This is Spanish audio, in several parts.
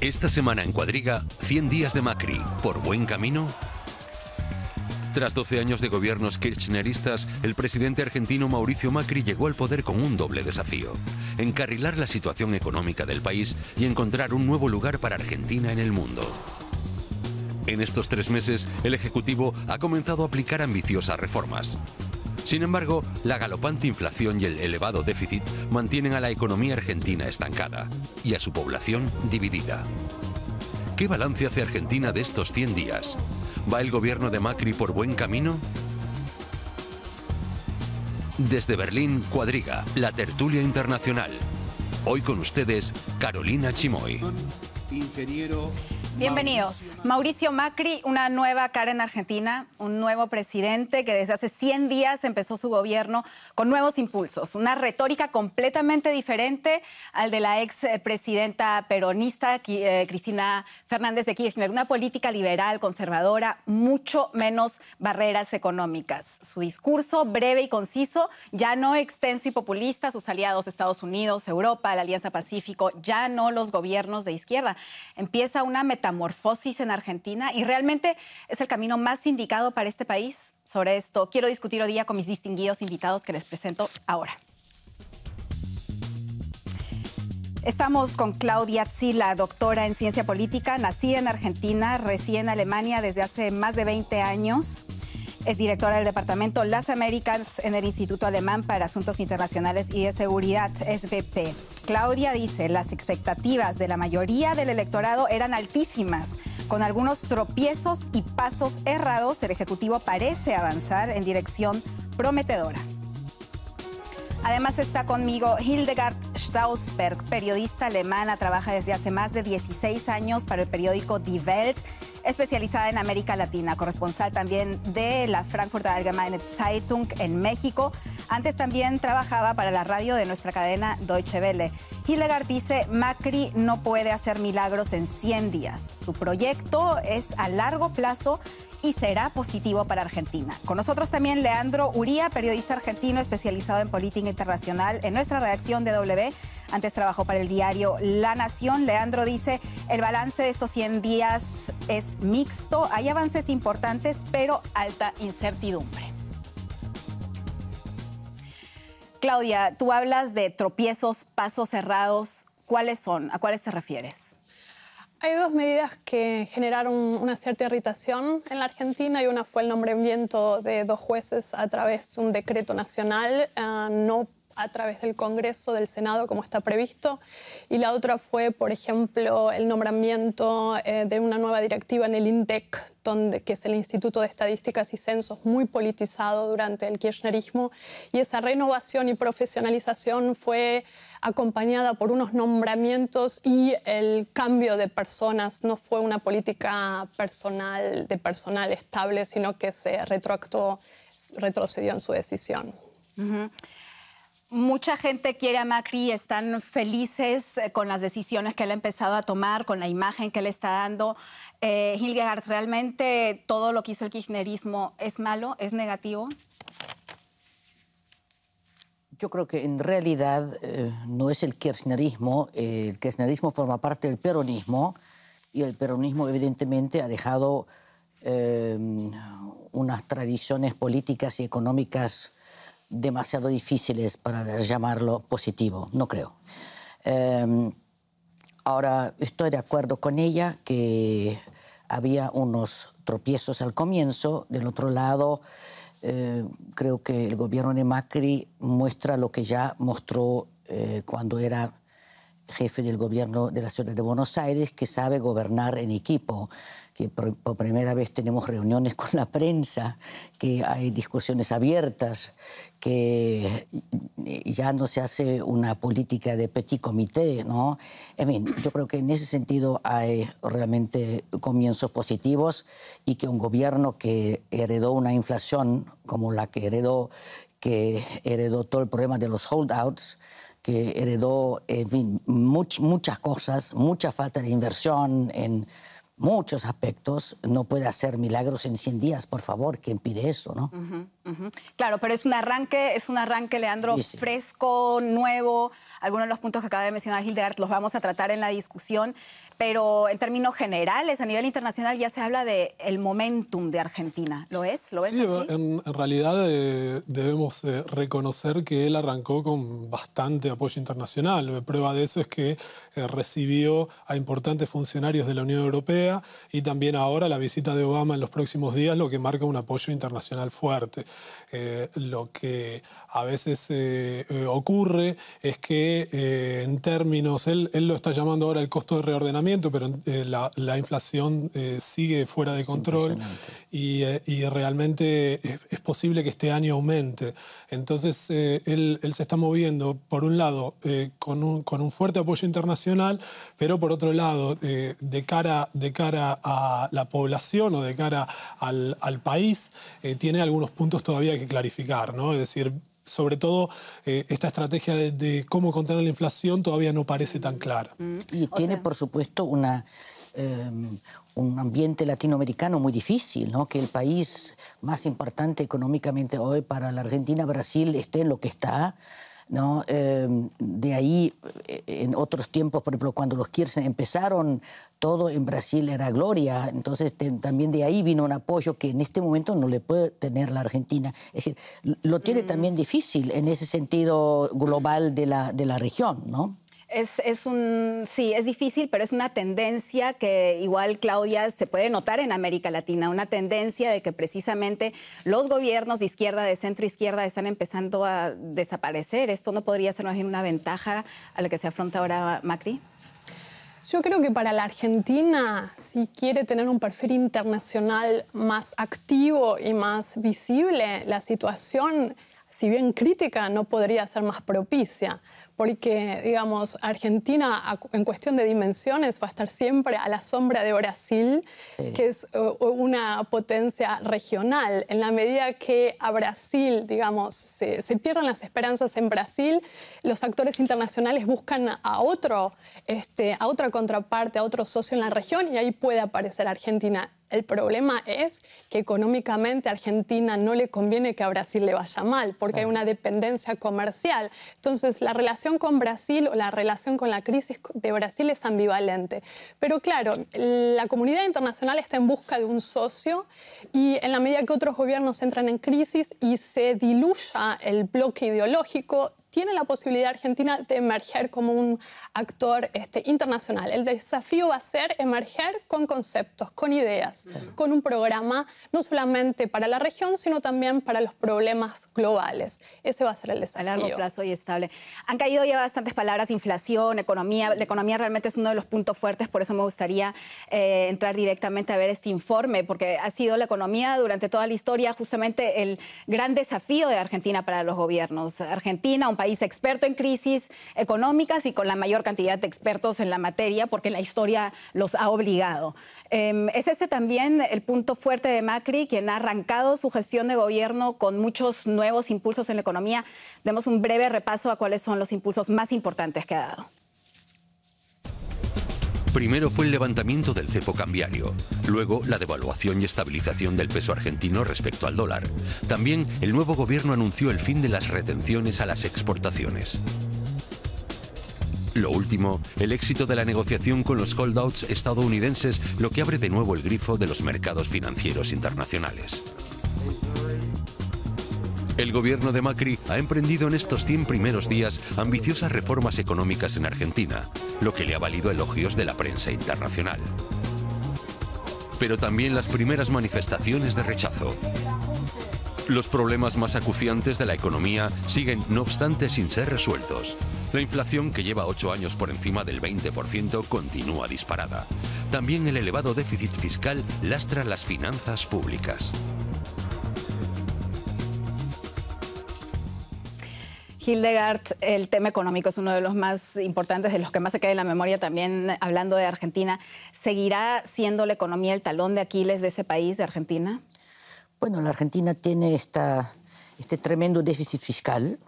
Esta semana en Cuadriga, 100 días de Macri. ¿Por buen camino? Tras 12 años de gobiernos kirchneristas, el presidente argentino Mauricio Macri llegó al poder con un doble desafío, encarrilar la situación económica del país y encontrar un nuevo lugar para Argentina en el mundo. En estos tres meses, el Ejecutivo ha comenzado a aplicar ambiciosas reformas. Sin embargo, la galopante inflación y el elevado déficit mantienen a la economía argentina estancada y a su población dividida. ¿Qué balance hace Argentina de estos 100 días? ¿Va el gobierno de Macri por buen camino? Desde Berlín, Cuadriga, la tertulia internacional. Hoy con ustedes, Carolina Chimoy. Ingeniero Bienvenidos. Mauricio Macri. una nueva cara en Argentina, un nuevo presidente que desde hace 100 días empezó su gobierno con nuevos impulsos, una retórica completamente diferente al de la ex eh, presidenta peronista eh, Cristina Fernández de Kirchner, una política liberal, conservadora, mucho menos barreras económicas. Su discurso breve y conciso, ya no extenso y populista, sus aliados Estados Unidos, Europa, la Alianza Pacífico, ya no los gobiernos de izquierda. Empieza una metáfora morfosis en Argentina y realmente es el camino más indicado para este país. Sobre esto quiero discutir hoy día con mis distinguidos invitados que les presento ahora. Estamos con Claudia la doctora en ciencia política, nacida en Argentina, recién en Alemania desde hace más de 20 años. Es directora del Departamento Las Américas en el Instituto Alemán para Asuntos Internacionales y de Seguridad, SVP. Claudia dice, las expectativas de la mayoría del electorado eran altísimas. Con algunos tropiezos y pasos errados, el Ejecutivo parece avanzar en dirección prometedora. Además está conmigo Hildegard Stausberg, periodista alemana, trabaja desde hace más de 16 años para el periódico Die Welt, especializada en América Latina, corresponsal también de la Frankfurter Allgemeine Zeitung en México. Antes también trabajaba para la radio de nuestra cadena Deutsche Welle. Hildegard dice, Macri no puede hacer milagros en 100 días. Su proyecto es a largo plazo y será positivo para Argentina. Con nosotros también Leandro Uría, periodista argentino especializado en política internacional en nuestra redacción de W. Antes trabajó para el diario La Nación. Leandro dice, el balance de estos 100 días es mixto, hay avances importantes, pero alta incertidumbre. Claudia, tú hablas de tropiezos, pasos cerrados. ¿Cuáles son? ¿A cuáles te refieres? Hay dos medidas que generaron una cierta irritación en la Argentina y una fue el nombramiento de dos jueces a través de un decreto nacional, ah, no a través del Congreso, del Senado, como está previsto. Y la otra fue, por ejemplo, el nombramiento eh, de una nueva directiva en el INDEC, donde, que es el Instituto de Estadísticas y Censos, muy politizado durante el kirchnerismo. Y esa renovación y profesionalización fue acompañada por unos nombramientos y el cambio de personas. No fue una política personal, de personal estable, sino que se retrocedió en su decisión. Mucha gente quiere a Macri, están felices eh, con las decisiones que él ha empezado a tomar, con la imagen que le está dando. Eh, ¿realmente todo lo que hizo el kirchnerismo es malo, es negativo? Yo creo que en realidad eh, no es el kirchnerismo, eh, el kirchnerismo forma parte del peronismo y el peronismo evidentemente ha dejado unas tradiciones políticas y económicas demasiado difíciles para llamarlo positivo, no creo. Em, ahora, estoy de acuerdo con ella que había unos tropiezos al comienzo, del otro lado, eh, creo que el gobierno de Macri muestra lo que ya mostró eh, cuando era jefe del gobierno de la ciudad de Buenos Aires, que sabe gobernar en equipo, que por, primera vez tenemos reuniones con la prensa, que hay discusiones abiertas, que ya no se hace una política de petit comité, ¿no? En fin, yo creo que en ese sentido hay realmente comienzos positivos y que un gobierno que heredó una inflación como la que heredó, que heredó todo el problema de los holdouts, que heredó muchas cosas, mucha falta de inversión en muchos aspectos, no puede hacer milagros en 100 días, por favor, que pide eso? ¿no? Claro, pero es un arranque, es un arranque, Leandro, fresco, nuevo. Algunos de los puntos que acaba de mencionar Hildegard los vamos a tratar en la discusión, pero en términos generales, a nivel internacional ya se habla del el momentum de Argentina. ¿Lo es? ¿Lo es sí, En, realidad eh, debemos eh, reconocer que él arrancó con bastante apoyo internacional. Prueba de eso es que eh, recibió a importantes funcionarios de la Unión Europea y también ahora la visita de Obama en los próximos días, lo que marca un apoyo internacional fuerte. Eh, lo que a veces eh, eh, ocurre es que eh, en términos, él, lo está llamando ahora el costo de reordenamiento, pero la, inflación sigue fuera de control y, realmente es, posible que este año aumente. Entonces él, se está moviendo, por un lado, con un, con, un, fuerte apoyo internacional, pero por otro lado, de, cara, de cara a la población o de cara al, país, tiene algunos puntos todavía que clarificar, ¿no? Es decir, sobre todo eh, esta estrategia de, cómo controlar la inflación todavía no parece tan mm. clara. Mm. Y tiene, por supuesto, una... Em, un ambiente latinoamericano muy difícil, ¿no? que el país más importante económicamente hoy para la Argentina, Brasil, esté en lo que está, ¿no? Em, de ahí, eh, en otros tiempos, por ejemplo, cuando los Kirchner empezaron, todo en Brasil era gloria, entonces también de ahí vino un apoyo que en este momento no le puede tener la Argentina. Es decir, lo tiene mm. también difícil en ese sentido global de la, de la región, ¿no? Es, un, sí, es difícil, pero es una tendencia que igual, Claudia, se puede notar en América Latina, una tendencia de que precisamente los gobiernos de izquierda, de centro izquierda, están empezando a desaparecer. ¿Esto no podría ser más bien una ventaja a la que se afronta ahora Macri? Yo creo que para la Argentina, si quiere tener un perfil internacional más activo y más visible, la situación si bien crítica, no podría ser más propicia, porque, digamos, Argentina en cuestión de dimensiones va a estar siempre a la sombra de Brasil, que es una potencia regional. En la medida que a Brasil, digamos, se, pierden pierdan las esperanzas en Brasil, los actores internacionales buscan a otro, este, a otra contraparte, a otro socio en la región, y ahí puede aparecer Argentina. El problema es que económicamente a Argentina no le conviene que a Brasil le vaya mal, porque hay una dependencia comercial. Entonces, la relación con Brasil o la relación con la crisis de Brasil es ambivalente. Pero claro, la comunidad internacional está en busca de un socio y en la medida que otros gobiernos entran en crisis y se diluya el bloque ideológico, tiene la posibilidad Argentina de emerger como un actor este, internacional. El desafío va a ser emerger con conceptos, con ideas, con un programa no solamente para la región, sino también para los problemas globales. Ese va a ser el desafío. A largo plazo y estable. Han caído ya bastantes palabras, inflación, economía. La economía realmente es uno de los puntos fuertes, por eso me gustaría eh, entrar directamente a ver este informe, porque ha sido la economía durante toda la historia justamente el gran desafío de Argentina para los gobiernos. Argentina, un país experto en crisis económicas y con la mayor cantidad de expertos en la materia porque la historia los ha obligado. Em, es este también el punto fuerte de Macri, quien ha arrancado su gestión de gobierno con muchos nuevos impulsos en la economía. Demos un breve repaso a cuáles son los impulsos más importantes que ha dado. Primero fue el levantamiento del cepo cambiario, luego la devaluación y estabilización del peso argentino respecto al dólar. También el nuevo gobierno anunció el fin de las retenciones a las exportaciones. Lo último, el éxito de la negociación con los holdouts estadounidenses, lo que abre de nuevo el grifo de los mercados financieros internacionales. El gobierno de Macri ha emprendido en estos 100 primeros días ambiciosas reformas económicas en Argentina, lo que le ha valido elogios de la prensa internacional. Pero también las primeras manifestaciones de rechazo. Los problemas más acuciantes de la economía siguen, no obstante, sin ser resueltos. La inflación, que lleva ocho años por encima del 20%, continúa disparada. También el elevado déficit fiscal lastra las finanzas públicas. Hildegard, el tema económico es uno de los más importantes, de los que más se cae en la memoria también hablando de Argentina. ¿Seguirá siendo la economía el talón de Aquiles de ese país, de Argentina? Bueno, la Argentina tiene esta, este tremendo déficit fiscal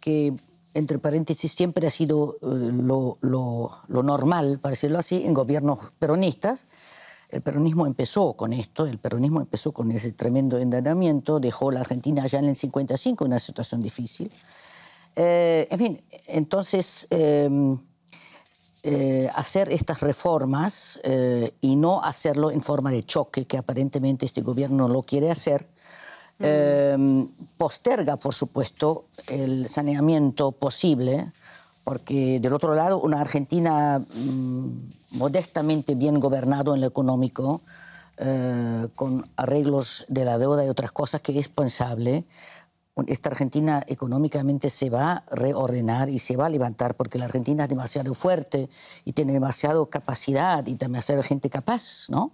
que, entre paréntesis, siempre ha sido eh, lo, lo normal, para decirlo así, en gobiernos peronistas el peronismo empezó con esto, el peronismo empezó con ese tremendo endeudamiento, dejó a la Argentina ya en el 55 en una situación difícil. Eh, en fin, entonces em, eh, hacer estas reformas eh, y no hacerlo en forma de choque, que aparentemente este gobierno lo quiere hacer, mm. em, posterga, por supuesto, el saneamiento posible porque del otro lado una Argentina mm, modestamente bien gobernado en lo económico, eh, con arreglos de la deuda y otras cosas que es pensable, esta Argentina económicamente se va a reordenar y se va a levantar porque la Argentina es demasiado fuerte y tiene demasiada capacidad y demasiada gente capaz, ¿no?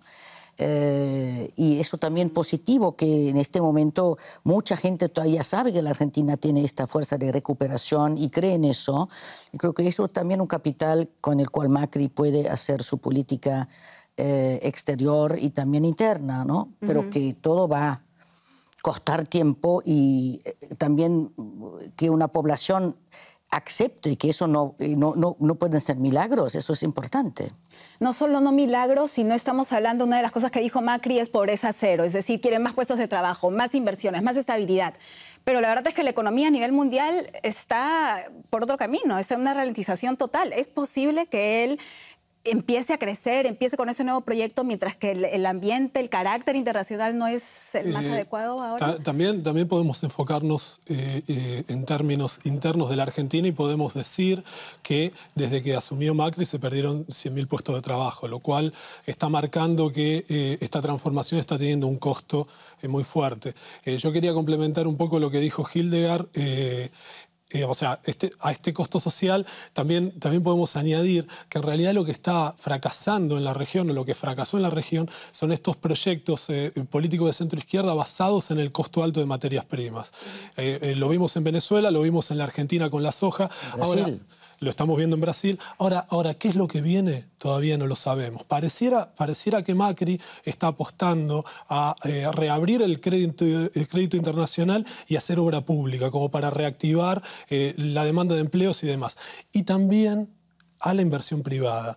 y eso también positivo, que en este momento mucha gente todavía sabe que la Argentina tiene esta fuerza de recuperación y cree en eso. Y creo que eso es también un capital con el cual Macri puede hacer su política eh, exterior y también interna, ¿no? Pero que todo va a costar tiempo y eh, también que una población acepte y que eso no, no, pueden ser milagros, eso es importante. No solo no milagros, sino estamos hablando, una de las cosas que dijo Macri es pobreza cero, es decir, quieren más puestos de trabajo, más inversiones, más estabilidad. Pero la verdad es que la economía a nivel mundial está por otro camino, es una ralentización total. ¿Es posible que él empiece a crecer, empiece con ese nuevo proyecto, mientras que el, ambiente, el carácter internacional no es el más eh, adecuado ahora? también, también podemos enfocarnos eh, eh, en términos internos de la Argentina y podemos decir que desde que asumió Macri se perdieron 100.000 puestos de trabajo, lo cual está marcando que esta transformación está teniendo un costo muy fuerte. yo quería complementar un poco lo que dijo Hildegard eh, o sea, este, a este costo social también, también podemos añadir que en realidad lo que está fracasando en la región o lo que fracasó en la región son estos proyectos eh, políticos de centro izquierda basados en el costo alto de materias primas. Eh, lo vimos en Venezuela, lo vimos en la Argentina con la soja. Ahora, lo estamos viendo en Brasil. Ahora, ahora, ¿qué es lo que viene? Todavía no lo sabemos. Pareciera, que Macri está apostando a eh, reabrir el crédito, el crédito internacional y hacer obra pública, como para reactivar eh, la demanda de empleos y demás. Y también a la inversión privada.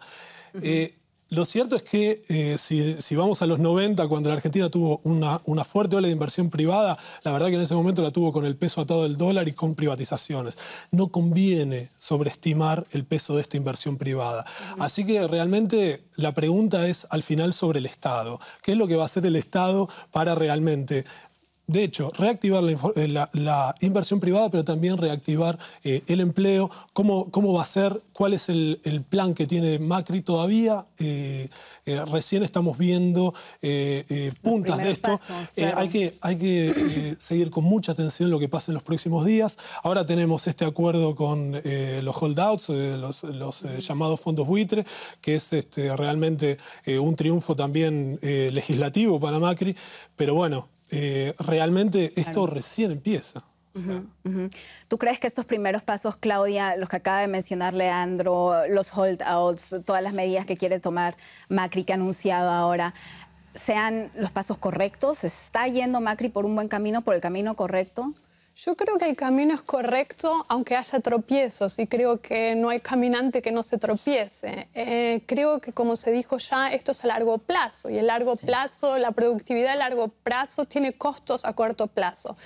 Lo cierto es que eh, si, vamos a los 90, cuando la Argentina tuvo una, una, fuerte ola de inversión privada, la verdad que en ese momento la tuvo con el peso atado del dólar y con privatizaciones. No conviene sobreestimar el peso de esta inversión privada. Así que realmente la pregunta es al final sobre el Estado. ¿Qué es lo que va a hacer el Estado para realmente de hecho, reactivar eh, la, inversión privada, pero también reactivar eh, el empleo. ¿Cómo, ¿Cómo, va a ser? ¿Cuál es el, plan que tiene Macri todavía? Eh, recién estamos viendo puntas de esto. hay que, hay que seguir con mucha atención lo que pasa en los próximos días. Ahora tenemos este acuerdo con los holdouts, los, llamados fondos buitre, que es este, realmente un triunfo también legislativo para Macri. Pero bueno, eh, realmente esto recién empieza. ¿Tú crees que estos primeros pasos, Claudia, los que acaba de mencionar Leandro, los holdouts, todas las medidas que quiere tomar Macri que ha anunciado ahora, sean los pasos correctos? ¿Está yendo Macri por un buen camino, por el camino correcto? Yo creo que el camino es correcto aunque haya tropiezos y creo que no hay caminante que no se tropiece. Eh, creo que como se dijo ya, esto es a largo plazo y el largo plazo, la productividad a largo plazo tiene costos a corto plazo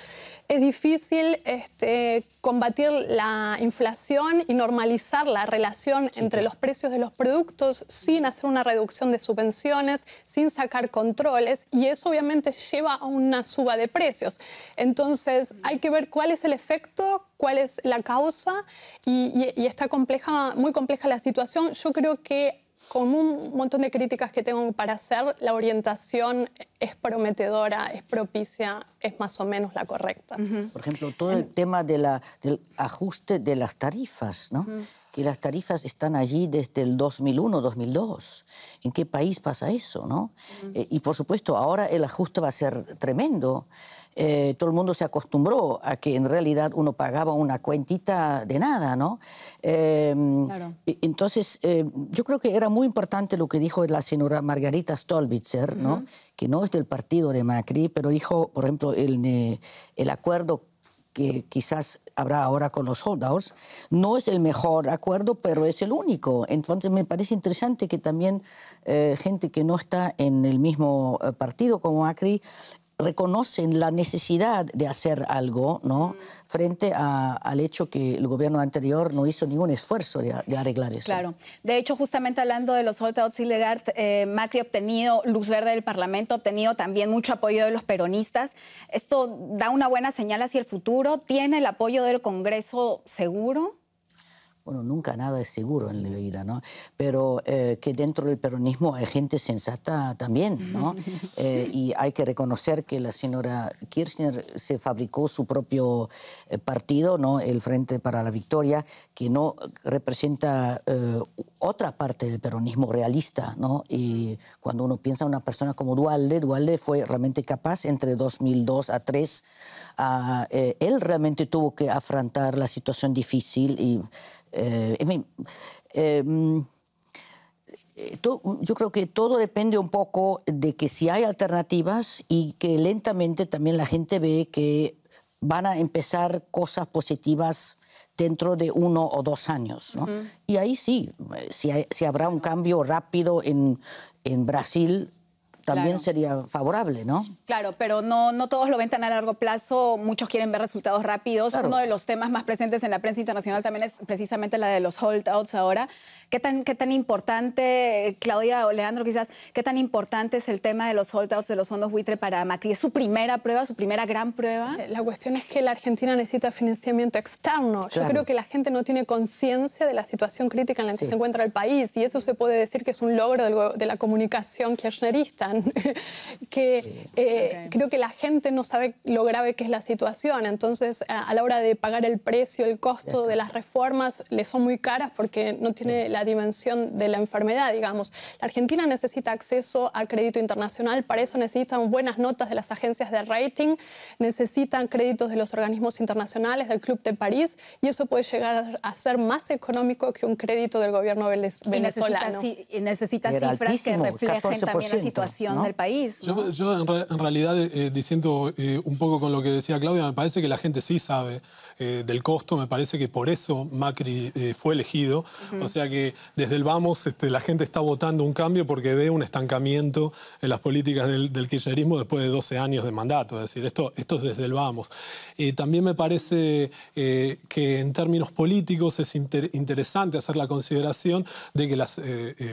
es difícil este, combatir la inflación y normalizar la relación entre los precios de los productos sin hacer una reducción de subvenciones, sin sacar controles, y eso obviamente lleva a una suba de precios. Entonces hay que ver cuál es el efecto, cuál es la causa, y, está compleja, muy compleja la situación. Yo creo que con un montón de críticas que tengo para hacer, la orientación es prometedora, es propicia, es más o menos la correcta. Por ejemplo, todo el tema de la, del ajuste de las tarifas, ¿no? que las tarifas están allí desde el 2001, 2002. ¿En qué país pasa eso? ¿no? Eh, y por supuesto, ahora el ajuste va a ser tremendo. Eh, todo el mundo se acostumbró a que en realidad uno pagaba una cuentita de nada, ¿no? Em, e, entonces, eh, yo creo que era muy importante lo que dijo la señora Margarita Stolbitzer, ¿no? Que no es del partido de Macri, pero dijo, por ejemplo, el, el acuerdo que quizás habrá ahora con los holdouts, no es el mejor acuerdo, pero es el único. Entonces me parece interesante que también eh, gente que no está en el mismo eh, partido como Acri reconocen la necesidad de hacer algo ¿no? frente al hecho que el gobierno anterior no hizo ningún esfuerzo de, arreglar eso. Claro. De hecho, justamente hablando de los holdouts ilegales, eh, Macri obtenido luz verde del Parlamento, ha obtenido también mucho apoyo de los peronistas. ¿Esto da una buena señal hacia el futuro? ¿Tiene el apoyo del Congreso seguro? bueno, nunca nada es seguro en la vida, ¿no? Pero eh, que dentro del peronismo hay gente sensata también, ¿no? Eh, y hay que reconocer que la señora Kirchner se fabricó su propio eh, partido, ¿no? el Frente para la Victoria, que no representa eh, otra parte del peronismo realista. ¿no? Y cuando uno piensa en una persona como Dualde, Dualde fue realmente capaz entre 2002 a 2003 ah, eh, él realmente tuvo que afrontar la situación difícil y... en fin, em, yo creo que todo depende un poco de que si hay alternativas y que lentamente también la gente ve que van a empezar cosas positivas dentro de uno o dos años. Y ahí sí, eh, si, habrá un cambio rápido en Brasil, también sería favorable, ¿no? Claro, pero no, no todos lo ven tan a largo plazo, muchos quieren ver resultados rápidos. Uno de los temas más presentes en la prensa internacional pues también es precisamente la de los holdouts ahora. ¿Qué tan, qué tan importante, Claudia o Leandro quizás, qué tan importante es el tema de los holdouts de los fondos buitre para Macri? ¿Es su primera prueba, su primera gran prueba? Eh, la cuestión es que la Argentina necesita financiamiento externo. Yo creo que la gente no tiene conciencia de la situación crítica en la que se encuentra el país y eso se puede decir que es un logro de la comunicación kirchnerista. que eh, creo que la gente no sabe lo grave que es la situación. Entonces, a, la hora de pagar el precio, el costo de las reformas, le son muy caras porque no tiene la dimensión de la enfermedad, digamos. La Argentina necesita acceso a crédito internacional, para eso necesitan buenas notas de las agencias de rating, necesitan créditos de los organismos internacionales, del Club de París, y eso puede llegar a ser más económico que un crédito del gobierno venezolano. Y necesita, cifras que reflejen también la situación del país. Yo, en, realidad, eh, eh, diciendo eh, un poco con lo que decía Claudia, me parece que la gente sí sabe del costo, me parece que por eso Macri fue elegido, o sea que desde el vamos este, la gente está votando un cambio porque ve un estancamiento en las políticas del, del kirchnerismo después de 12 años de mandato, es decir, esto, esto es desde el vamos. también me parece que en términos políticos es interesante hacer la consideración de que las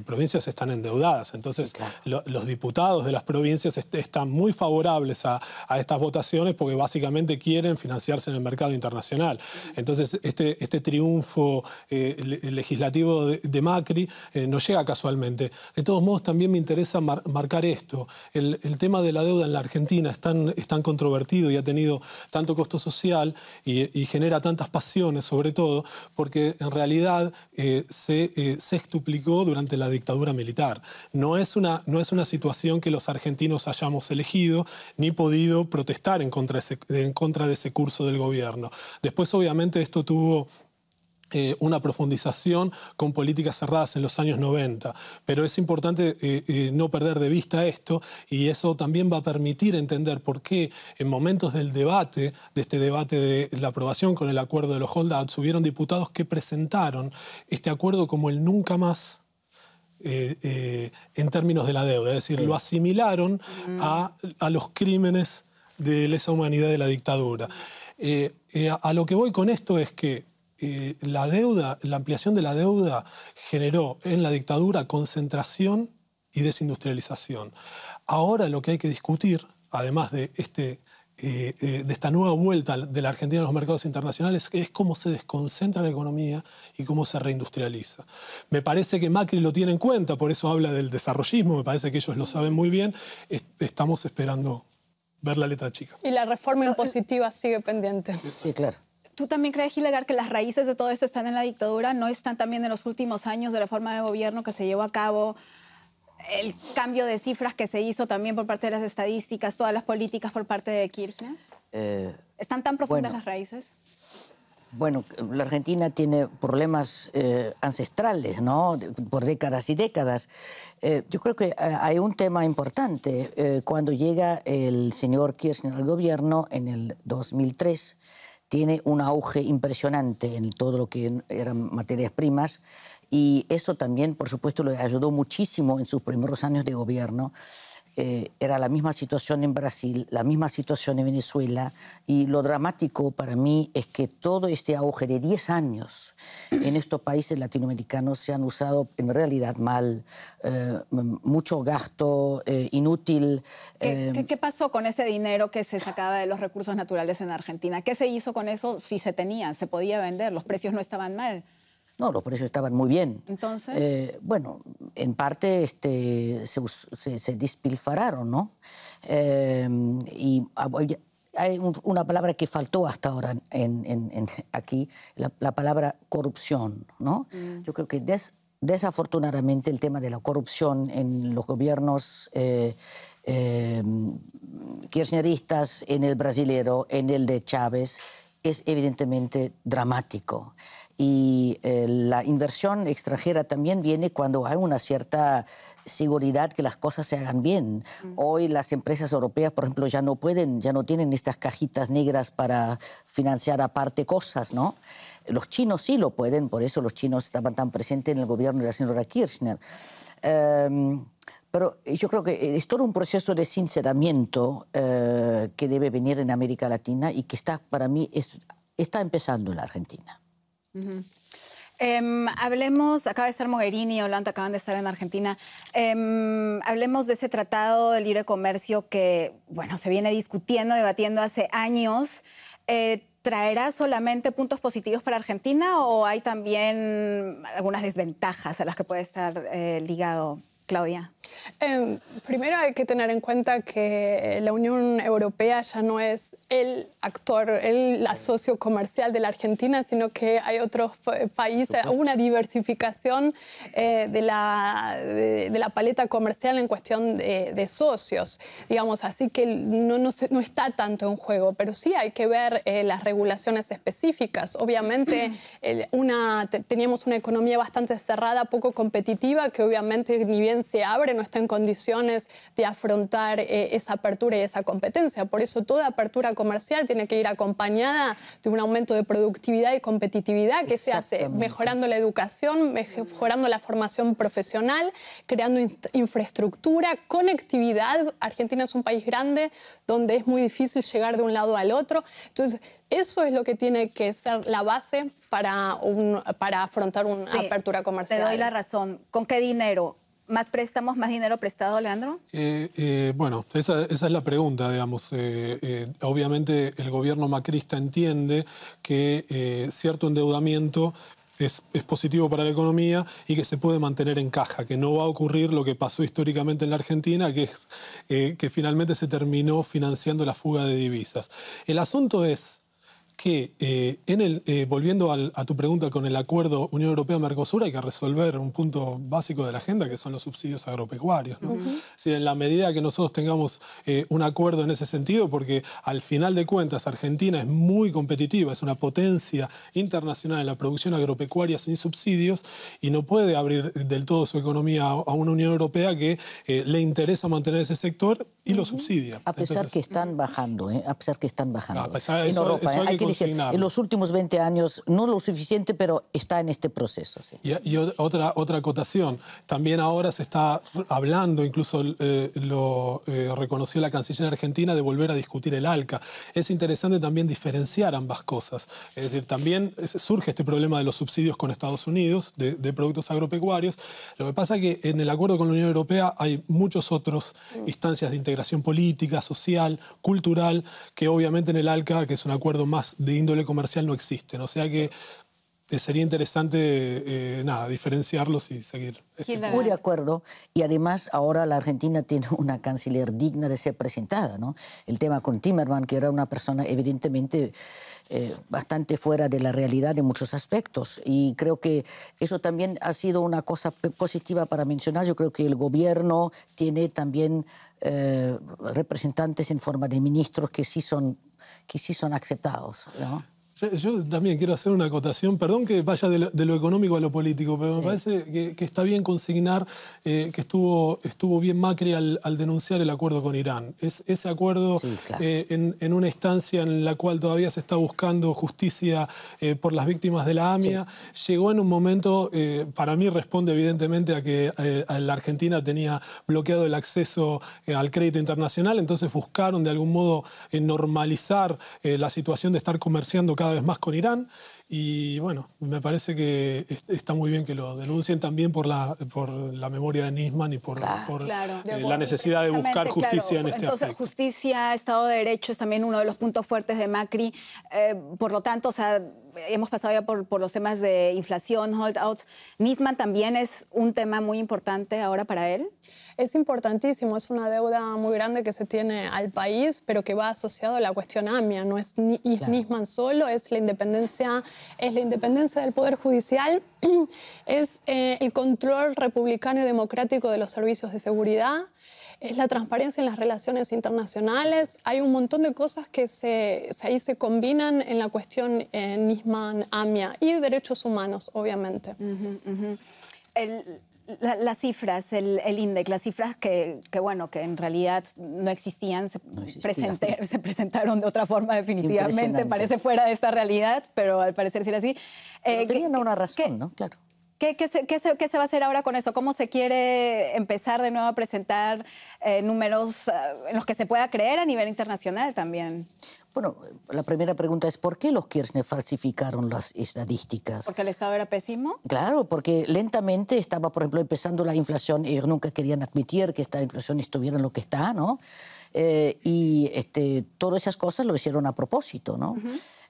provincias están endeudadas, entonces los diputados de las provincias están muy favorables a, a, estas votaciones porque básicamente quieren financiarse en el mercado internacional. Entonces, este, este triunfo eh, legislativo de, Macri eh, no llega casualmente. De todos modos, también me interesa marcar esto. El, el, tema de la deuda en la Argentina es tan, controvertido y ha tenido tanto costo social y, genera tantas pasiones, sobre todo, porque en realidad eh, se estuplicó durante la dictadura militar. No es una, no es una situación que los argentinos hayamos elegido ni podido protestar en contra, en contra de ese curso del gobierno. Después, obviamente, esto tuvo eh, una profundización con políticas cerradas en los años 90. Pero es importante eh, eh, no perder de vista esto y eso también va a permitir entender por qué en momentos del debate, de este debate de la aprobación con el acuerdo de los holdouts, hubieron diputados que presentaron este acuerdo como el nunca más eh, eh, en términos de la deuda, es decir, lo asimilaron a, los crímenes de lesa humanidad de la dictadura. Eh, a, lo que voy con esto es que la deuda, la ampliación de la deuda generó en la dictadura concentración y desindustrialización. Ahora lo que hay que discutir, además de este eh, eh, de esta nueva vuelta de la Argentina a los mercados internacionales es cómo se desconcentra la economía y cómo se reindustrializa. Me parece que Macri lo tiene en cuenta, por eso habla del desarrollismo, me parece que ellos lo saben muy bien. Estamos esperando ver la letra chica. Y la reforma eh, impositiva sigue pendiente. Sí, claro. ¿Tú también crees, Gilegar, que las raíces de todo esto están en la dictadura? ¿No están también en los últimos años de la forma de gobierno que se llevó a cabo el cambio de cifras que se hizo también por parte de las estadísticas, todas las políticas por parte de Kirchner? Eh, ¿Están tan profundas las raíces? Bueno, la Argentina tiene problemas eh, ancestrales, ¿no? Por décadas y décadas. Eh, yo creo que hay un tema importante. cuando llega el señor Kirchner al gobierno en el 2003, tiene un auge impresionante en todo lo que eran materias primas y eso también, por supuesto, le ayudó muchísimo en sus primeros años de gobierno. Eh, era la misma situación en Brasil, la misma situación en Venezuela. Y lo dramático para mí es que todo este auge de 10 años en estos países latinoamericanos se han usado en realidad mal, eh, mucho gasto eh, inútil. ¿Qué, qué, pasó con ese dinero que se sacaba de los recursos naturales en Argentina? ¿Qué se hizo con eso si se tenía? ¿Se podía vender? ¿Los precios no estaban mal? No, los precios estaban muy bien. Entonces. Eh, bueno, en parte este, se, despilfararon, ¿no? Eh, y hay una palabra que faltó hasta ahora en, aquí, la, palabra corrupción, ¿no? Mm. Yo creo que desafortunadamente el tema de la corrupción en los gobiernos. Eh, kirchneristas en el brasilero, en el de Chávez, es evidentemente dramático. Y eh, la inversión extranjera también viene cuando hay una cierta seguridad que las cosas se hagan bien. Hoy las empresas europeas, por ejemplo, ya no pueden, ya no tienen estas cajitas negras para financiar aparte cosas, ¿no? Los chinos sí lo pueden, por eso los chinos estaban tan presentes en el gobierno de la señora Kirchner. Em, pero yo creo que es todo un proceso de sinceramiento eh, que debe venir en América Latina y que está, para mí, está empezando en la Argentina. Em, hablemos, acaba de estar Mogherini y Holanda, acaban de estar en Argentina. Em, hablemos de ese tratado de libre comercio que, bueno, se viene discutiendo, debatiendo hace años. Eh, ¿Traerá solamente puntos positivos para Argentina o hay también algunas desventajas a las que puede estar eh, ligado Claudia? Em, primero hay que tener en cuenta que la Unión Europea ya no es el actor, el socio comercial de la Argentina, sino que hay otros países, una diversificación eh, de, la, de, la paleta comercial en cuestión de, socios, digamos, así que no, no, está tanto en juego, pero sí hay que ver eh, las regulaciones específicas. Obviamente una, teníamos una economía bastante cerrada, poco competitiva, que obviamente ni bien se abre no está en condiciones de afrontar eh, esa apertura y esa competencia. Por eso toda apertura comercial tiene que ir acompañada de un aumento de productividad y competitividad que se hace mejorando la educación, mejorando la formación profesional, creando infraestructura, conectividad. Argentina es un país grande donde es muy difícil llegar de un lado al otro. Entonces, eso es lo que tiene que ser la base para, para afrontar una apertura comercial. Te doy la razón. ¿Con qué dinero? ¿Más préstamos, más dinero prestado, Leandro? Eh, eh, bueno, esa, es la pregunta, digamos. Eh, obviamente el gobierno macrista entiende que cierto endeudamiento es, es, positivo para la economía y que se puede mantener en caja, que no va a ocurrir lo que pasó históricamente en la Argentina, que, es, que finalmente se terminó financiando la fuga de divisas. El asunto es que eh, en el, eh, volviendo a tu pregunta con el acuerdo Unión Europea-Mercosur, hay que resolver un punto básico de la agenda, que son los subsidios agropecuarios. si en la medida que nosotros tengamos eh, un acuerdo en ese sentido, porque al final de cuentas Argentina es muy competitiva, es una potencia internacional en la producción agropecuaria sin subsidios y no puede abrir del todo su economía a, una Unión Europea que le interesa mantener ese sector y lo subsidia. A pesar que están bajando, a pesar que están bajando. hay que en los últimos 20 años, no lo suficiente, pero está en este proceso. Y, otra, otra acotación, también ahora se está hablando, incluso eh, lo eh, reconoció la canciller argentina, de volver a discutir el ALCA. Es interesante también diferenciar ambas cosas. Es decir, también surge este problema de los subsidios con Estados Unidos, de, productos agropecuarios. Lo que pasa es que en el acuerdo con la Unión Europea hay muchos otros mm. instancias de integración política, social, cultural, que obviamente en el ALCA, que es un acuerdo más de índole comercial no existen. O sea que sería interesante eh, nada, diferenciarlos y seguir. Muy este de acuerdo. Y además ahora la Argentina tiene una canciller digna de ser presentada. ¿no? El tema con Timerman, que era una persona evidentemente eh, bastante fuera de la realidad en muchos aspectos. Y creo que eso también ha sido una cosa positiva para mencionar. Yo creo que el gobierno tiene también eh, representantes en forma de ministros que sí son que sí son aceptados. ¿no? Yo también quiero hacer una acotación, perdón que vaya de lo, económico a lo político, pero me parece que, está bien consignar eh, que estuvo, estuvo bien Macri al, denunciar el acuerdo con Irán. Es, ese acuerdo eh, en, una instancia en la cual todavía se está buscando justicia eh, por las víctimas de la AMIA, llegó en un momento, para mí responde evidentemente a que la Argentina tenía bloqueado el acceso al crédito internacional, entonces buscaron de algún modo normalizar la situación de estar comerciando cada más con Irán. Y bueno, me parece que está muy bien que lo denuncien también por la, por la memoria de Nisman y por, eh, la necesidad de buscar justicia en este Entonces, Justicia, Estado de Derecho es también uno de los puntos fuertes de Macri. Eh, por lo tanto, o sea, hemos pasado ya por, por los temas de inflación, holdouts. Nisman también es un tema muy importante ahora para él. Es importantísimo, es una deuda muy grande que se tiene al país, pero que va asociado a la cuestión AMIA, no es Nisman solo, es la independencia, es la independencia del poder judicial, es eh, el control republicano y democrático de los servicios de seguridad es la transparencia en las relaciones internacionales. Hay un montón de cosas que se, ahí se combinan en la cuestión eh, Nisman, AMIA y derechos humanos, obviamente. las cifras, el, el las cifras que, bueno, que en realidad no existían, se, presentaron de otra forma definitivamente, parece fuera de esta realidad, pero al parecer sí era así. Eh, tenían una razón, ¿no? Claro. ¿Qué, se, va a hacer ahora con eso? ¿Cómo se quiere empezar de nuevo a presentar eh, números eh, en los que se pueda creer a nivel internacional también? Bueno, la primera pregunta es ¿por qué los Kirchner falsificaron las estadísticas? ¿Porque el Estado era pésimo? Claro, porque lentamente estaba, por ejemplo, empezando la inflación, ellos nunca querían admitir que esta inflación estuviera en lo que está, ¿no? Eh, y este, todas esas cosas lo hicieron a propósito, ¿no?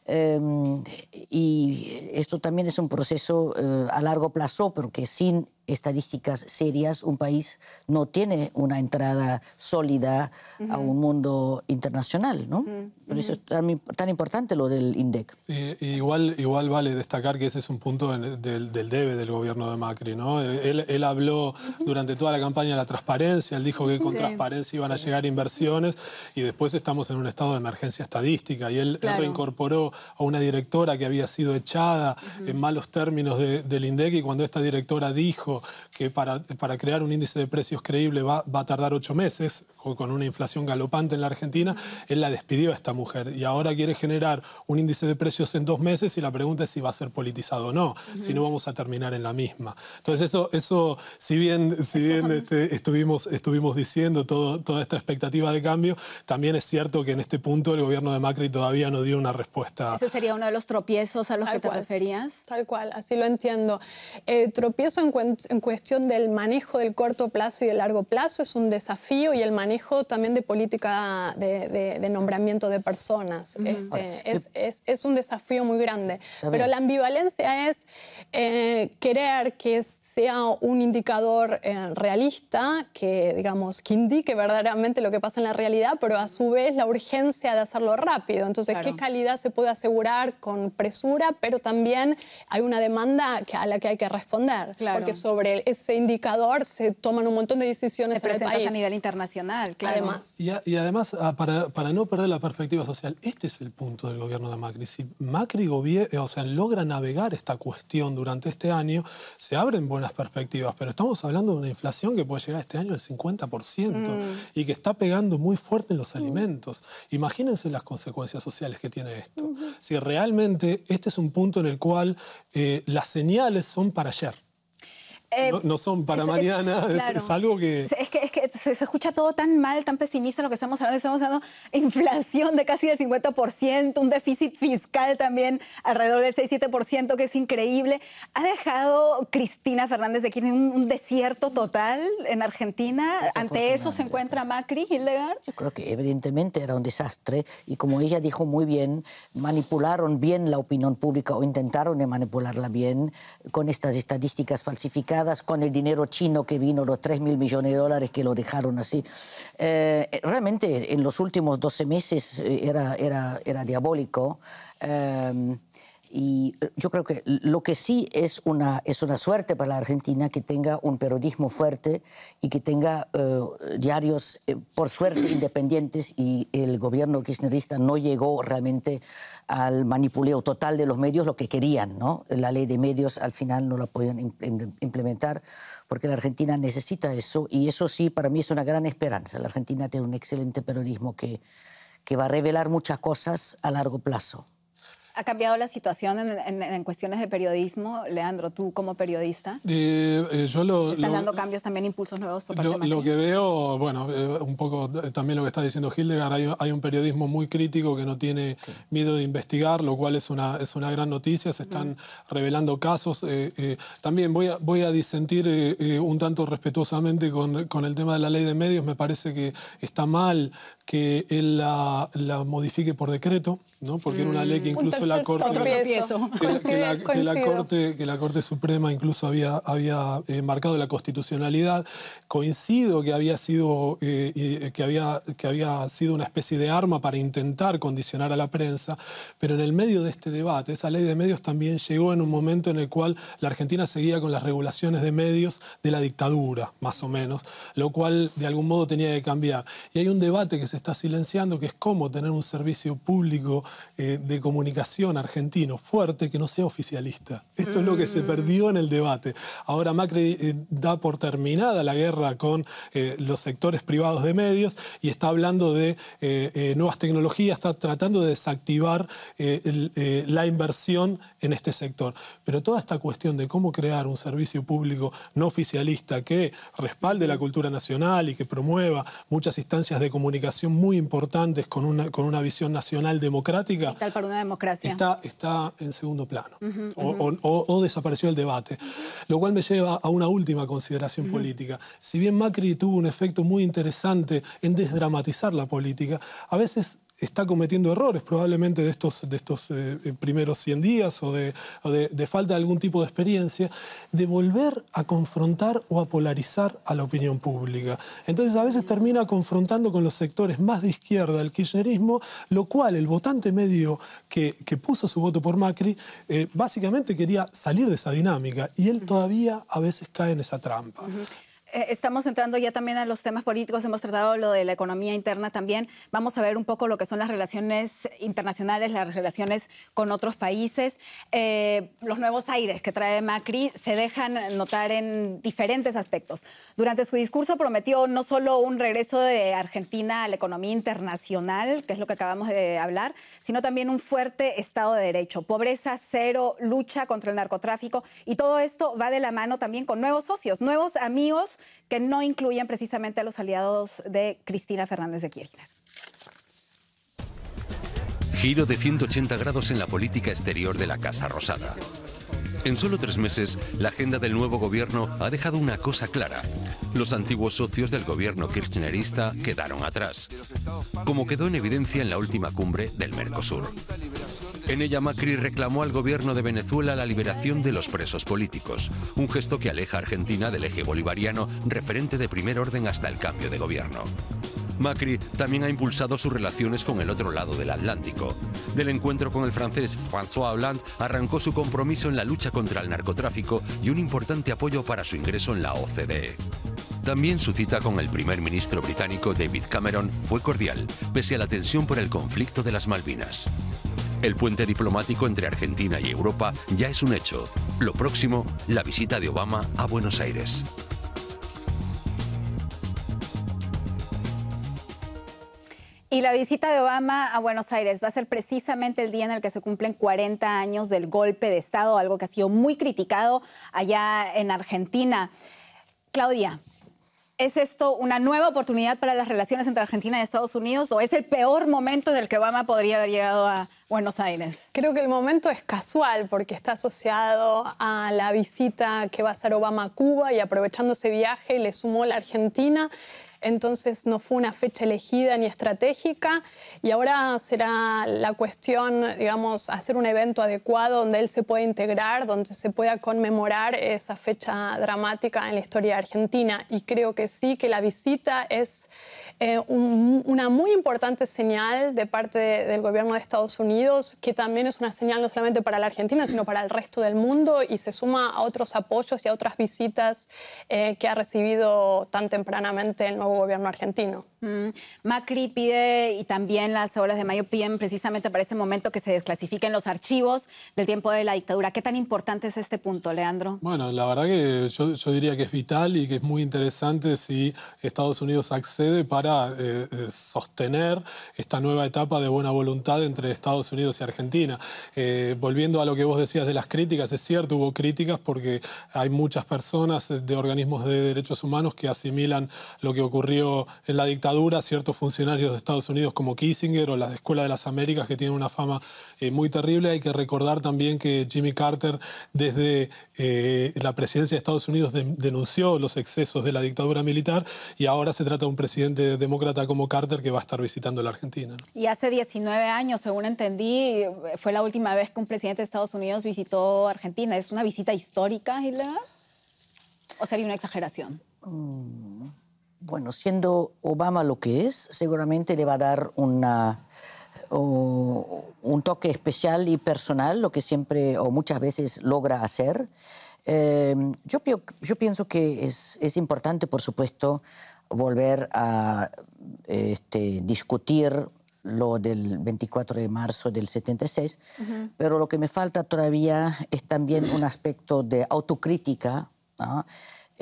Em, y esto también es un proceso eh, a largo plazo, pero que sin estadísticas serias, un país no tiene una entrada sólida a un mundo internacional, ¿no? Por eso es tan, tan, importante lo del INDEC. igual, igual vale destacar que ese es un punto del, debe del gobierno de Macri, ¿no? Él, habló durante toda la campaña de la transparencia, él dijo que con transparencia iban a llegar inversiones y después estamos en un estado de emergencia estadística y él, reincorporó a una directora que había sido echada en malos términos del INDEC y cuando esta directora dijo que para, para crear un índice de precios creíble va, va a tardar ocho meses, con una inflación galopante en la Argentina, él la despidió a esta mujer y ahora quiere generar un índice de precios en dos meses y la pregunta es si va a ser politizado o no, si no vamos a terminar en la misma. Entonces eso, eso si bien, si bien este, estuvimos, estuvimos diciendo todo, toda esta expectativa de cambio, también es cierto que en este punto el gobierno de Macri todavía no dio una respuesta. Ese sería uno de los tropiezos a los que te referías. Tal cual, así lo entiendo. Eh, tropiezo en, en cuestión del manejo del corto plazo y el largo plazo es un desafío y el manejo también de política de, nombramiento de personas. Este, es, un desafío muy grande. Pero la ambivalencia es eh, querer que sea un indicador eh, realista, que digamos, que indique verdaderamente lo que pasa en la realidad, pero a su vez la urgencia de hacerlo rápido. Entonces, ¿qué calidad se puede asegurar con presura? Pero también hay una demanda a la que hay que responder. Claro. Porque sobre ese indicador se toman un montón de decisiones en el país. a nivel internacional, Además. Y, además, ah, para, para, no perder la perspectiva social, este es el punto del gobierno de Macri. Si Macri eh, o sea, logra navegar esta cuestión durante este año, se abren buenas perspectivas, pero estamos hablando de una inflación que puede llegar este año al 50% mm. y que está pegando muy fuerte en los mm. alimentos. Imagínense las consecuencias sociales que tiene esto. Si realmente este es un punto en el cual eh, las señales son para ayer. Eh, no, son para mañana, es, algo que... Es que, se, escucha todo tan mal, tan pesimista lo que estamos hablando. Estamos hablando de inflación de casi del 50%, un déficit fiscal también alrededor del 6-7%, que es increíble. Ha dejado Cristina Fernández de Kirchner un, desierto total en Argentina. Ante eso se encuentra Macri, Hildegard. Yo creo que evidentemente era un desastre y como ella dijo muy bien, manipularon bien la opinión pública o intentaron de manipularla bien con estas estadísticas falsificadas con el dinero chino que vino, los 3 mil millones de dólares que lo dejaron así. Eh, realmente en los últimos 12 meses eh, era, era, era diabólico. Eh, y eh, yo creo que lo que sí es una, es una suerte para la Argentina que tenga un periodismo fuerte y que tenga eh, diarios, eh, por suerte, independientes y el gobierno kirchnerista no llegó realmente al manipuleo total de los medios, lo que querían. ¿no? La ley de medios al final no la podían implementar porque la Argentina necesita eso y eso sí para mí es una gran esperanza. La Argentina tiene un excelente periodismo que, que va a revelar muchas cosas a largo plazo. ¿Ha cambiado la situación en, cuestiones de periodismo, Leandro, tú como periodista? Eh, eh, ¿Se están dando cambios también, impulsos nuevos por parte lo, Lo que veo, bueno, eh, un poco también lo que está diciendo Hildegard, hay, un periodismo muy crítico que no tiene miedo de investigar, lo cual es una, es una gran noticia, se están mm. revelando casos. también voy a, voy a disentir un tanto respetuosamente con, con el tema de la ley de medios, me parece que está mal que él la, modifique por decreto, ¿no? porque era una ley que mm. incluso la Corte que la Corte Suprema incluso había, había eh, marcado la constitucionalidad. Coincido que había, sido, eh, eh, que, había, que había sido una especie de arma para intentar condicionar a la prensa, pero en el medio de este debate, esa ley de medios también llegó en un momento en el cual la Argentina seguía con las regulaciones de medios de la dictadura, más o menos, lo cual de algún modo tenía que cambiar. Y hay un debate que se está silenciando, que es cómo tener un servicio público eh, de comunicación argentino fuerte que no sea oficialista. Esto es lo que se mm. perdió en el debate. Ahora Macri eh, da por terminada la guerra con eh, los sectores privados de medios y está hablando de nuevas tecnologías, está tratando de desactivar la inversión en este sector. Pero toda esta cuestión de cómo crear un servicio público no oficialista que respalde la cultura nacional y que promueva muchas instancias de comunicación, muy importantes con una, con una visión nacional democrática. para una democracia. Está, está en segundo plano o, desapareció el debate. Lo cual me lleva a una última consideración política. Si bien Macri tuvo un efecto muy interesante en desdramatizar la política, a veces está cometiendo errores probablemente de estos, de estos eh, eh, primeros 100 días o, de, falta de algún tipo de experiencia, de volver a confrontar o a polarizar a la opinión pública. Entonces a veces termina confrontando con los sectores más de izquierda el kirchnerismo, lo cual el votante medio que, puso su voto por Macri eh, básicamente quería salir de esa dinámica y él todavía a veces cae en esa trampa. Eh, estamos entrando ya también a los temas políticos, hemos tratado lo de la economía interna también. Vamos a ver un poco lo que son las relaciones internacionales, las relaciones con otros países. Eh, los nuevos aires que trae Macri se dejan notar en diferentes aspectos. Durante su discurso prometió no solo un regreso de Argentina a la economía internacional, que es lo que acabamos de hablar, sino también un fuerte Estado de Derecho, pobreza cero, lucha contra el narcotráfico. Y todo esto va de la mano también con nuevos socios, nuevos amigos que no incluyen precisamente a los aliados de Cristina Fernández de Kirchner. Giro de 180 grados en la política exterior de la Casa Rosada. En solo tres meses, la agenda del nuevo gobierno ha dejado una cosa clara. Los antiguos socios del gobierno kirchnerista quedaron atrás, como quedó en evidencia en la última cumbre del Mercosur. En ella Macri reclamó al gobierno de Venezuela la liberación de los presos políticos, un gesto que aleja a Argentina del eje bolivariano referente de primer orden hasta el cambio de gobierno. Macri también ha impulsado sus relaciones con el otro lado del Atlántico. Del encuentro con el francés François Hollande arrancó su compromiso en la lucha contra el narcotráfico y un importante apoyo para su ingreso en la OCDE. También su cita con el primer ministro británico David Cameron fue cordial, pese a la tensión por el conflicto de las Malvinas. El puente diplomático entre Argentina y Europa ya es un hecho. Lo próximo, la visita de Obama a Buenos Aires. Y la visita de Obama a Buenos Aires va a ser precisamente el día en el que se cumplen 40 años del golpe de Estado, algo que ha sido muy criticado allá en Argentina. Claudia, ¿Es esto una nueva oportunidad para las relaciones entre Argentina y Estados Unidos o es el peor momento en el que Obama podría haber llegado a Buenos Aires? Creo que el momento es casual porque está asociado a la visita que va a hacer Obama a Cuba y aprovechando ese viaje le sumó la Argentina entonces no fue una fecha elegida ni estratégica y ahora será la cuestión, digamos, hacer un evento adecuado donde él se pueda integrar, donde se pueda conmemorar esa fecha dramática en la historia argentina. Y creo que sí, que la visita es eh, una muy importante señal de parte del gobierno de Estados Unidos, que también es una señal no solamente para la Argentina, sino para el resto del mundo y se suma a otros apoyos y a otras visitas eh, que ha recibido tan tempranamente el nuevo gobierno argentino. Macri pide, y también las obras de mayo piden precisamente para ese momento que se desclasifiquen los archivos del tiempo de la dictadura. ¿Qué tan importante es este punto, Leandro? Bueno, la verdad que yo, diría que es vital y que es muy interesante si Estados Unidos accede para eh, eh, sostener esta nueva etapa de buena voluntad entre Estados Unidos y Argentina. Eh, volviendo a lo que vos decías de las críticas, es cierto, hubo críticas porque hay muchas personas de organismos de derechos humanos que asimilan lo que ocurrió en la dictadura ciertos funcionarios de Estados Unidos como Kissinger o la Escuela de las Américas que tienen una fama eh, muy terrible. Hay que recordar también que Jimmy Carter desde eh, la presidencia de Estados Unidos denunció los excesos de la dictadura militar y ahora se trata de un presidente demócrata como Carter que va a estar visitando la Argentina. Y hace 19 años, según entendí, fue la última vez que un presidente de Estados Unidos visitó Argentina. ¿Es una visita histórica, Hilda? ¿O sería una exageración? Mm. Bueno, siendo Obama lo que es, seguramente le va a dar una, un toque especial y personal, lo que siempre o muchas veces logra hacer. Eh, yo, yo, pienso que es, importante, por supuesto, volver a este, discutir lo del 24 de marzo del 76, pero lo que me falta todavía es también un aspecto de autocrítica. ¿no?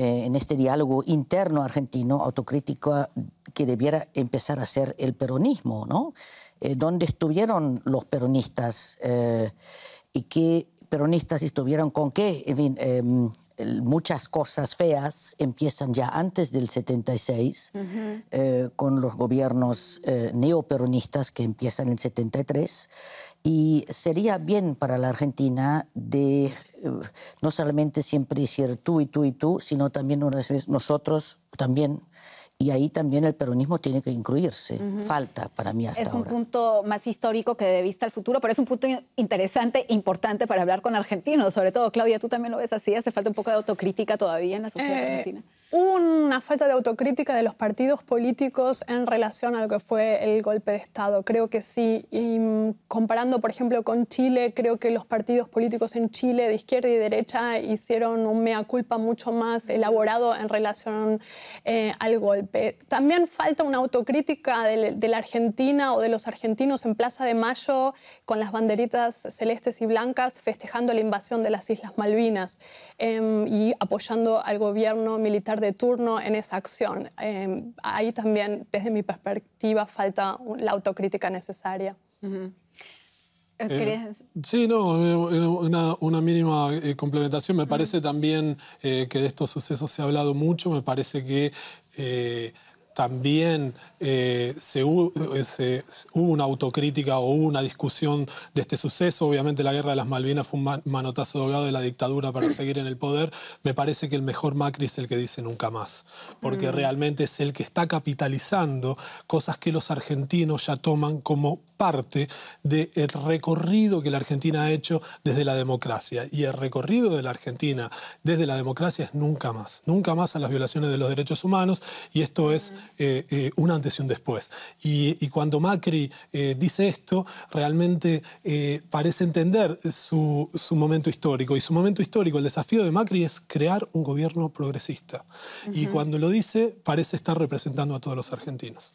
Eh, en este diálogo interno argentino, autocrítico, que debiera empezar a ser el peronismo, ¿no? Eh, ¿Dónde estuvieron los peronistas eh, y qué peronistas estuvieron con qué, en fin, em, muchas cosas feas empiezan ya antes del 76, con los gobiernos eh, neoperonistas que empiezan en el 73, y sería bien para la Argentina de eh, no solamente siempre decir tú y tú y tú, sino también nosotros también y ahí también el peronismo tiene que incluirse. Falta para mí hasta ahora. Es un punto más histórico que de vista al futuro, pero es un punto interesante, e importante para hablar con argentinos. Sobre todo, Claudia, tú también lo ves así. ¿Hace falta un poco de autocrítica todavía en la sociedad eh, argentina? una falta de autocrítica de los partidos políticos en relación a lo que fue el golpe de Estado. Creo que sí. Y mm, comparando, por ejemplo, con Chile, creo que los partidos políticos en Chile, de izquierda y derecha, hicieron un mea culpa mucho más elaborado en relación eh, al golpe. También falta una autocrítica de, la Argentina o de los argentinos en Plaza de Mayo con las banderitas celestes y blancas festejando la invasión de las Islas Malvinas em, y apoyando al gobierno militar de turno en esa acción. Em, ahí también, desde mi perspectiva, falta la autocrítica necesaria. Uh sí, no, eh, una, mínima eh, complementación. Me parece también que de estos sucesos se ha hablado mucho, me parece que también eh, eh, se, hubo una autocrítica o una discusión de este suceso. Obviamente la guerra de las Malvinas fue un manotazo dogado de la dictadura para mm. seguir en el poder. Me parece que el mejor Macri es el que dice nunca más, porque mm. realmente es el que está capitalizando cosas que los argentinos ya toman como parte del el recorrido que la Argentina ha hecho desde la democracia. Y el recorrido de la Argentina desde la democracia es nunca más, nunca más a las violaciones de los derechos humanos. Y esto es eh, eh, un antes y un después. Y, cuando Macri eh, dice esto, realmente parece entender su, su, momento histórico. Y su momento histórico, el desafío de Macri es crear un gobierno progresista. Y cuando lo dice, parece estar representando a todos los argentinos.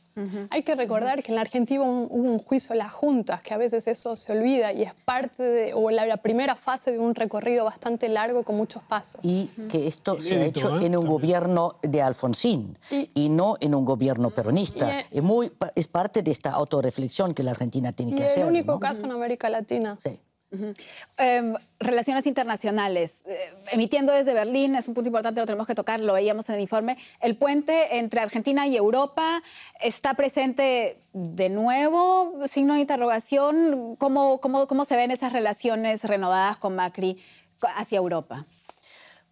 Hay que recordar que en la Argentina hubo un juicio las juntas, que a veces eso se olvida y es parte de, o la, primera fase de un recorrido bastante largo con muchos pasos. Y que esto se ha hecho ¿eh? en un gobierno de Alfonsín y, no en un gobierno peronista. es, muy, es parte de esta autorreflexión que la Argentina tiene que hacer. Es el único caso en América Latina. Sí. Em, relaciones internacionales, eh, emitiendo desde Berlín, es un punto importante, lo tenemos que tocar, lo veíamos en el informe. El puente entre Argentina y Europa está presente de nuevo, signo de interrogación. cómo se ven esas relaciones renovadas con Macri hacia Europa?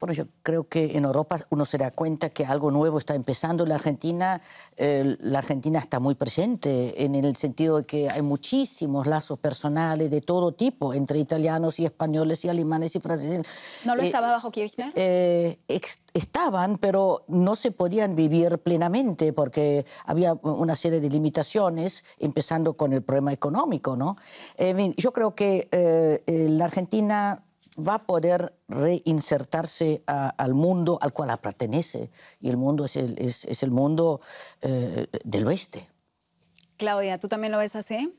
Bueno, yo creo que en Europa uno se da cuenta que algo nuevo está empezando. La Argentina, la Argentina está muy presente en el sentido de que hay muchísimos lazos personales de todo tipo entre italianos y españoles y alemanes y franceses. ¿No lo eh, estaba bajo Kirchner? Eh, estaban, pero no se podían vivir plenamente porque había una serie de limitaciones, empezando con el problema económico, ¿no? Eh, yo creo que la Argentina va a poder reinsertarse al mundo al cual pertenece. Y el mundo es el, mundo eh, del oeste. Claudia, ¿tú también lo ves así?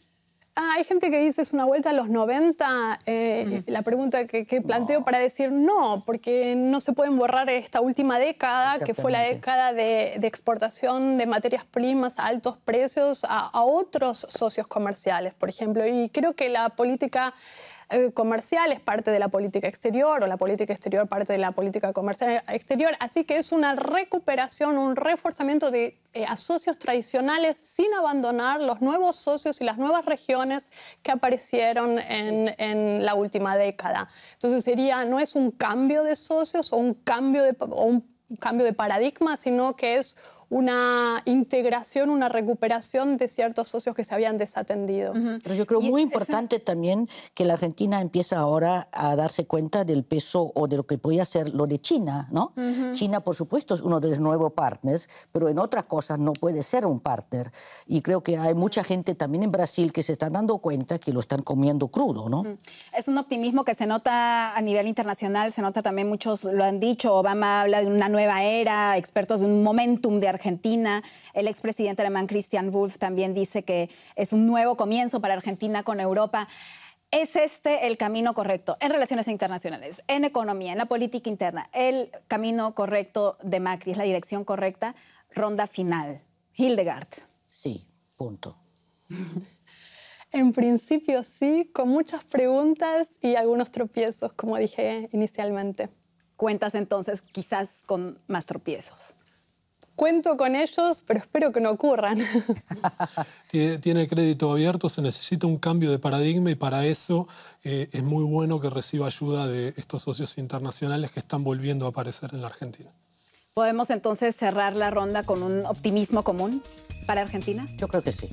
Ah, hay gente que dice es una vuelta a los 90. Eh, la pregunta que, planteo para decir no, porque no se pueden borrar esta última década, que fue la década de, exportación de materias primas a altos precios a, otros socios comerciales, por ejemplo. Y creo que la política eh, comercial es parte de la política exterior o la política exterior parte de la política comercial exterior. Así que es una recuperación, un reforzamiento de eh, socios tradicionales sin abandonar los nuevos socios y las nuevas regiones que aparecieron en, la última década. Entonces sería, no es un cambio de socios o un cambio de, o un cambio de paradigma, sino que es una integración, una recuperación de ciertos socios que se habían desatendido. Pero yo creo muy importante también que la Argentina empieza ahora a darse cuenta del peso o de lo que podía ser lo de China, ¿no? China, por supuesto, es uno de los nuevos partners, pero en otras cosas no puede ser un partner. Y creo que hay mucha gente también en Brasil que se está dando cuenta que lo están comiendo crudo, ¿no? Es un optimismo que se nota a nivel internacional, se nota también muchos lo han dicho, Obama habla de una nueva era, expertos de un momentum de Argentina Argentina. El expresidente alemán Christian Wolf también dice que es un nuevo comienzo para Argentina con Europa. ¿Es este el camino correcto en relaciones internacionales, en economía, en la política interna? ¿El camino correcto de Macri es la dirección correcta? Ronda final. Hildegard. Sí, punto. En principio sí, con muchas preguntas y algunos tropiezos, como dije inicialmente. Cuentas entonces quizás con más tropiezos. Cuento con ellos, pero espero que no ocurran. Tiene crédito abierto, se necesita un cambio de paradigma y para eso eh, es muy bueno que reciba ayuda de estos socios internacionales que están volviendo a aparecer en la Argentina. ¿Podemos entonces cerrar la ronda con un optimismo común para Argentina? Yo creo que sí.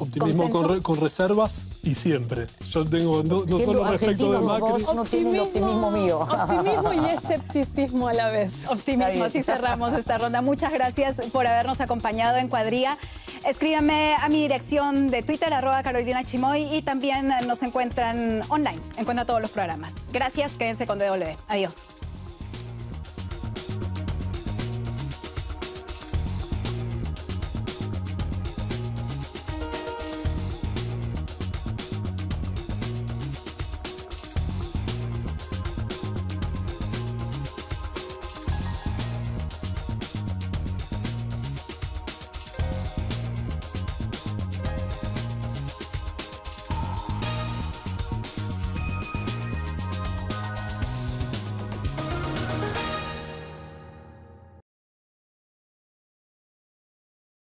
Optimismo con, reservas y siempre. Yo tengo no, solo respecto de Macri. optimismo, mío. Optimismo y escepticismo a la vez. Optimismo, así cerramos esta ronda. Muchas gracias por habernos acompañado en Cuadría. Escríbame a mi dirección de Twitter, arroba Carolina Chimoy, y también nos encuentran online. encuentra todos los programas. Gracias, quédense con DW. Adiós.